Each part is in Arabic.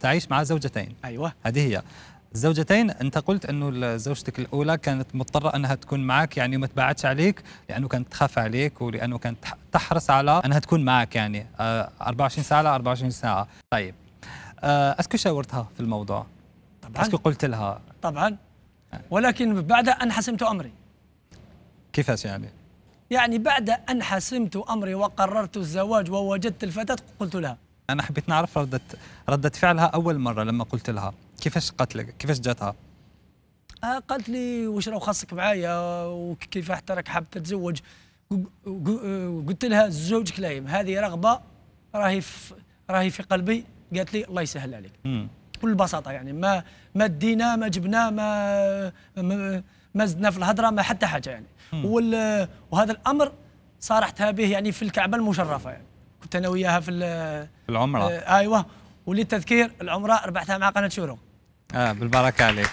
تعيش مع زوجتين ايوه هذه هي الزوجتين انت قلت انه زوجتك الاولى كانت مضطره انها تكون معك يعني وما تبعدش عليك لانه كانت تخاف عليك ولانه كانت تحرص على انها تكون معك يعني 24 آه، ساعه على 24 ساعه طيب آه، اسكو شاورتها في الموضوع طبعا اسكو قلت لها طبعا ولكن بعد ان حسمت امري كيفاش يعني يعني بعد ان حسمت امري وقررت الزواج ووجدت الفتاه قلت لها انا حبيت نعرف رده رده فعلها اول مره لما قلت لها كيفاش قالت لك كيفاش جاتها آه قالت لي واش راه خاصك معايا وكيف حتى راك حاب تتزوج قلت لها زوجك لايم هذه رغبه راهي في راهي في قلبي قالت لي الله يسهل عليك بكل بساطه يعني ما ما دينا ما جبنا ما ما, ما زدنا في الهضره ما حتى حاجه يعني وهذا الامر صارحتها به يعني في الكعبه المشرفه يعني كنت انا وياها في في العمره آه ايوه وللتذكير العمره ربحتها مع قناه شورو اه بالبركه عليك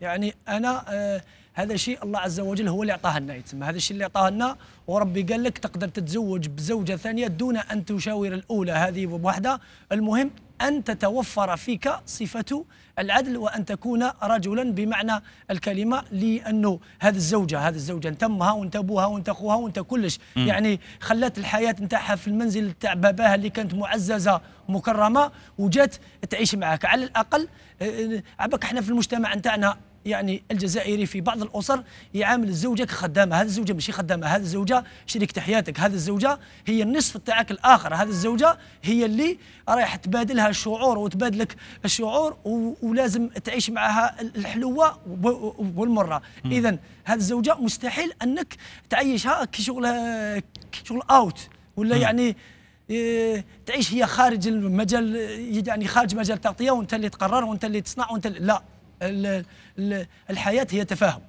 يعني انا آه هذا الشيء الله عز وجل هو اللي عطاه لنا يتسمى هذا الشيء اللي عطاه لنا وربي قال لك تقدر تتزوج بزوجه ثانيه دون ان تشاور الاولى هذه بوحدها المهم أن تتوفر فيك صفة العدل وأن تكون رجلا بمعنى الكلمة لأنه هذه الزوجة هذه الزوجة أنت أمها وأنت أبوها وأنت أخوها وأنت كلش م. يعني خلات الحياة نتاعها في المنزل تاع باباها اللي كانت معززة مكرمة وجات تعيش معك على الأقل آه، آه، عبك احنا في المجتمع نتاعنا يعني الجزائري في بعض الاسر يعامل الزوجه كخدامه، هذه الزوجه ماشي خدامه، هذه الزوجه شريكة حياتك، هذه الزوجه هي النصف تاعك الاخر، هذه الزوجه هي اللي رايح تبادلها الشعور وتبادلك الشعور ولازم تعيش معها الحلوه والمره، اذا هذه الزوجه مستحيل انك تعيشها كشغل كشغل اوت ولا يعني آه، تعيش هي خارج المجال يعني خارج مجال التغطيه وانت اللي تقرر وانت اللي تصنع وانت اللي لا الحياة هي تفاهم